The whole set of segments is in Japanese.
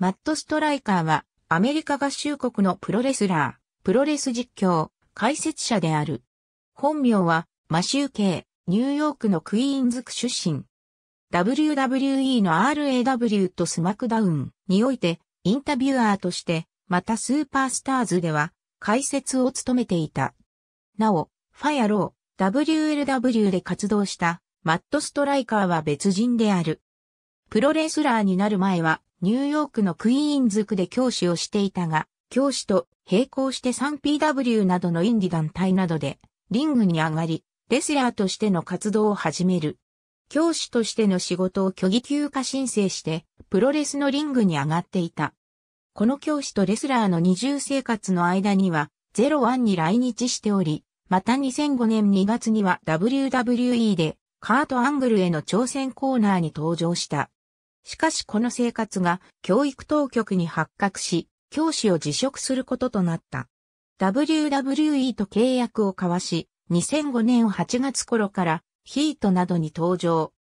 マット・ストライカーは、アメリカ合衆国のプロレスラー、プロレス実況、解説者である。本名は、マシュー・ケイ、ニューヨークのクイーンズ区出身。WWE の RAW とスマクダウンにおいて、インタビュアーとして、またスーパースターズでは、解説を務めていた。なお、ファイアロー、WLW で活動した、マット・ストライカーは別人である。プロレスラーになる前は、ニューヨークのクイーンズ区で教師をしていたが、教師と並行して 3PW などのインディ団体などで、リングに上がり、レスラーとしての活動を始める。教師としての仕事を虚偽休暇申請して、プロレスのリングに上がっていた。この教師とレスラーの二重生活の間には、ゼロワンに来日しており、また2005年2月には WWE でカートアングルへの挑戦コーナーに登場した。しかしこの生活が教育当局に発覚し、教師を辞職することとなった。WWE と契約を交わし、2005年8月頃からヒートなどに登場。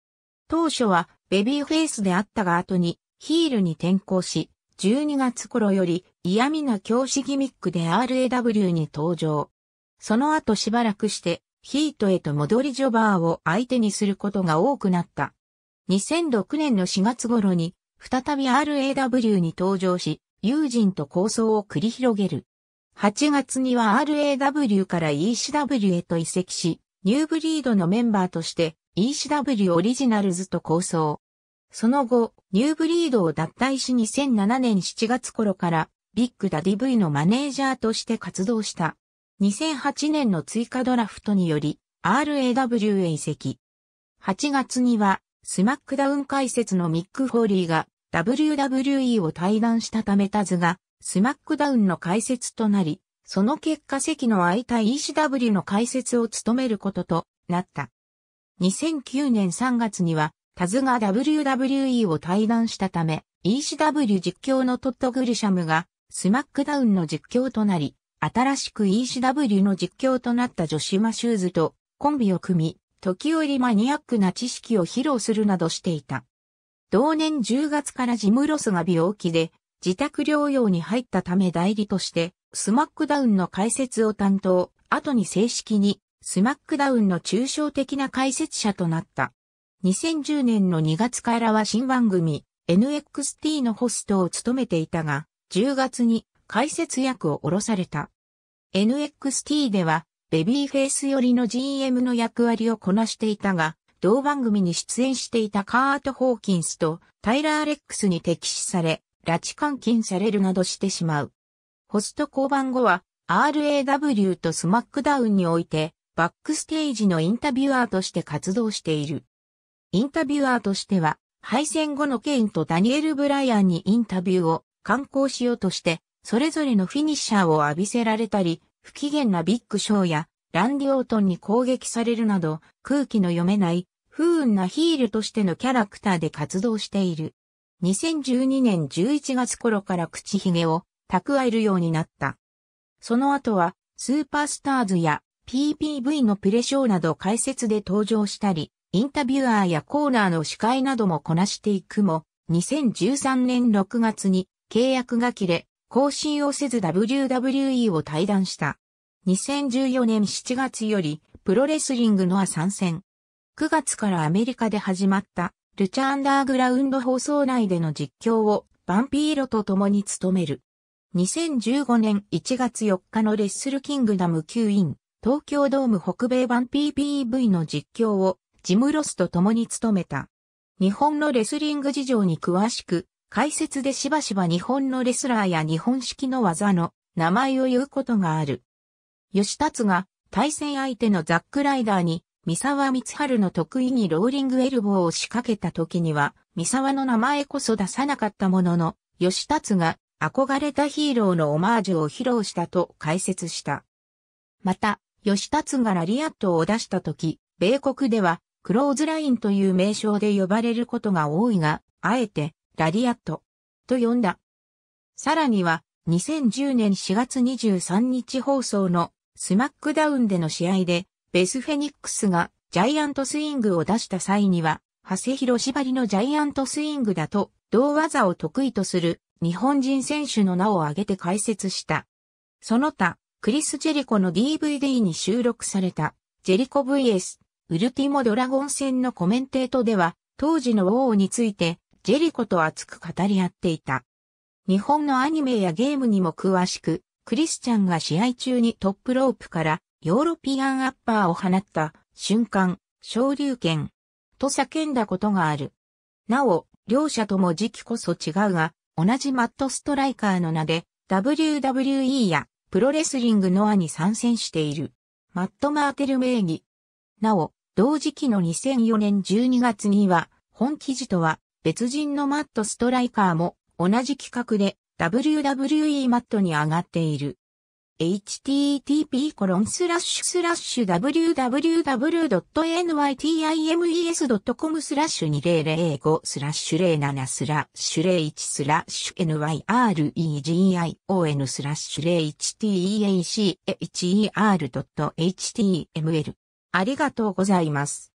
当初はベビーフェイスであったが後にヒールに転向し、12月頃より嫌味な教師ギミックで RAW に登場。その後しばらくしてヒートへと戻りジョバーを相手にすることが多くなった。2006年の4月頃に、再び RAW に登場し、友人と構想を繰り広げる。8月には RAW から ECW へと移籍し、ニューブリードのメンバーとして ECW オリジナルズと構想。その後、ニューブリードを脱退し2007年7月頃からビッグダディ V のマネージャーとして活動した。2008年の追加ドラフトにより RAW へ移籍。8月にはスマックダウン解説のミック・フォーリーが WWE を退団したためタズがスマックダウンの解説となり、その結果席の空いた ECW の解説を務めることとなった。2009年3月にはタズが WWE を退団したため、ECW 実況のトッド・グリシャムがスマックダウンの実況となり、新しく ECW の実況となったジョシュマ・シューズとコンビを組み、時折マニアックな知識を披露するなどしていた。同年10月からジム・ロスが病気で自宅療養に入ったため代理としてスマックダウンの解説を担当、後に正式にスマックダウンの抽象的な解説者となった。2010年の2月からは新番組 NXT のホストを務めていたが、10月に解説役を下ろされた。NXT ではベビーフェイス寄りの GM の役割をこなしていたが、同番組に出演していたカート・ホーキンスとタイラー・レックスに敵視され、拉致監禁されるなどしてしまう。ホスト降板後は RAW とスマックダウンにおいてバックステージのインタビュアーとして活動している。インタビュアーとしては敗戦後のケインとダニエル・ブライアンにインタビューを観光しようとして、それぞれのフィニッシャーを浴びせられたり、不機嫌なビッグショーやランディ・オートンに攻撃されるなど空気の読めない不運なヒールとしてのキャラクターで活動している。2012年11月頃から口ひげを蓄えるようになった。その後はスーパースターズや PPV のプレショーなど解説で登場したり、インタビュアーやコーナーの司会などもこなしていくも、2013年6月に契約が切れ、更新をせず WWE を退団した。2014年7月よりプロレスリングのア参戦。9月からアメリカで始まったルチャアンダーグラウンド放送内での実況をバンピーロと共に務める。2015年1月4日のレッスルキングダム9イン東京ドーム北米版 PPV の実況をジムロスと共に務めた。日本のレスリング事情に詳しく解説でしばしば日本のレスラーや日本式の技の名前を言うことがある。吉達が対戦相手のザックライダーに三沢光春の得意にローリングエルボーを仕掛けた時には三沢の名前こそ出さなかったものの吉達が憧れたヒーローのオマージュを披露したと解説した。また、吉達がラリアットを出した時、米国ではクローズラインという名称で呼ばれることが多いが、あえてラディアットと呼んだ。さらには、2010年4月23日放送のスマックダウンでの試合で、ベスフェニックスがジャイアントスイングを出した際には、長谷広縛りのジャイアントスイングだと、同技を得意とする日本人選手の名を挙げて解説した。その他、クリス・ジェリコの DVD に収録された、ジェリコ VS、ウルティモ・ドラゴン戦のコメンテートでは、当時の王について、ジェリコと熱く語り合っていた。日本のアニメやゲームにも詳しく、クリスチャンが試合中にトップロープからヨーロピアンアッパーを放った瞬間、昇竜拳と叫んだことがある。なお、両者とも時期こそ違うが、同じマットストライカーの名で WWE やプロレスリングノアに参戦している。マット・マーテル名義。なお、同時期の2004年12月には、本記事とは別人のマットストライカーも同じ規格で WWE マットに上がっている。http://www.nytimes.com スラッシュ2005スラッシュ07スラッシュ01スラッシュ nyregion スラッシュ0 h t e a c h h e r h t m l ありがとうございます。